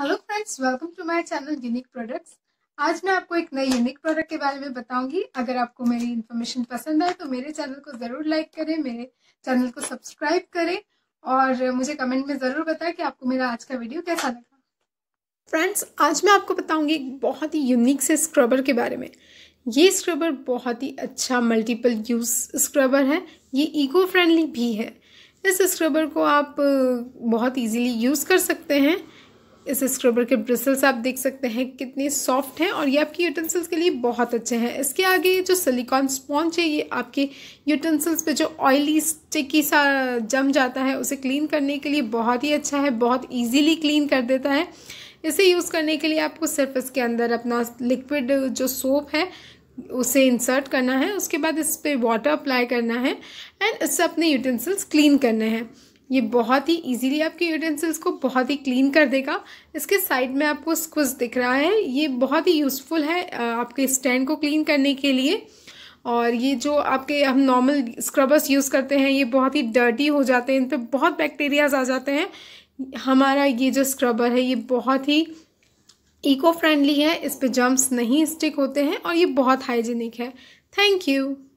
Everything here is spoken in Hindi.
hello friends welcome to my channel unique products आज मैं आपको एक नई यूनिक प्रोडक्ट के बारे में बताऊंगी अगर आपको मेरी इन्फॉर्मेशन पसंद आए तो मेरे चैनल को ज़रूर लाइक करें मेरे चैनल को सब्सक्राइब करें और मुझे कमेंट में ज़रूर बताएं कि आपको मेरा आज का वीडियो कैसा लगा फ्रेंड्स आज मैं आपको बताऊँगी एक बहुत ही यूनिक से स्क्रबर के बारे में ये स्क्रबर बहुत ही अच्छा मल्टीपल यूज़ स्क्रबर है ये इको फ्रेंडली भी है इस स्क्रबर को आप बहुत ईजिली यूज़ कर सकते हैं इस स्क्रबर के ब्रिसल्स आप देख सकते हैं कितने सॉफ्ट हैं और ये आपकी यूटेंसिल्स के लिए बहुत अच्छे हैं इसके आगे ये जो सिलिकॉन स्पॉन्च है ये आपके यूटेंसिल्स पे जो ऑयली स्टिकी सा जम जाता है उसे क्लीन करने के लिए बहुत ही अच्छा है बहुत ईजीली क्लीन कर देता है इसे यूज़ करने के लिए आपको सिर्फ इसके अंदर अपना लिक्विड जो सोप है उसे इंसर्ट करना है उसके बाद इस पर वाटर अप्लाई करना है एंड इससे अपने यूटेंसिल्स क्लीन करने हैं ये बहुत ही इजीली आपके यूटेंसिल्स को बहुत ही क्लीन कर देगा इसके साइड में आपको स्क्विज दिख रहा है ये बहुत ही यूज़फुल है आपके स्टैंड को क्लीन करने के लिए और ये जो आपके हम नॉर्मल स्क्रबर्स यूज़ करते हैं ये बहुत ही डर्टी हो जाते हैं इन पर बहुत बैक्टीरियाज आ जाते हैं हमारा ये जो स्क्रबर है ये बहुत ही इको फ्रेंडली है इस पर जम्प्स नहीं स्टिक होते हैं और ये बहुत हाइजीनिक है थैंक यू